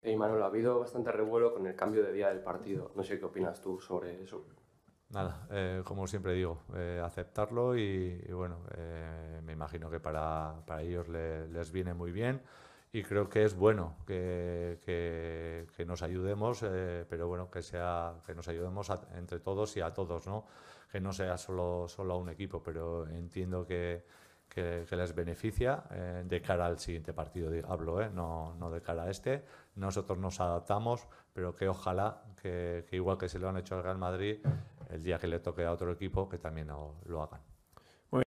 Hey Manolo, ha habido bastante revuelo con el cambio de día del partido. No sé qué opinas tú sobre eso. Nada, eh, como siempre digo, eh, aceptarlo y, bueno, eh, me imagino que para, para ellos les viene muy bien y creo que es bueno que, que, nos ayudemos, pero bueno, que, sea, que nos ayudemos entre todos y a todos, ¿no? Que no sea solo, solo a un equipo, pero entiendo que, que, les beneficia eh, de cara al siguiente partido, hablo, eh, no, de cara a este. Nosotros nos adaptamos, pero que ojalá que, igual que se lo han hecho al Real Madrid, el día que le toque a otro equipo, que también lo hagan.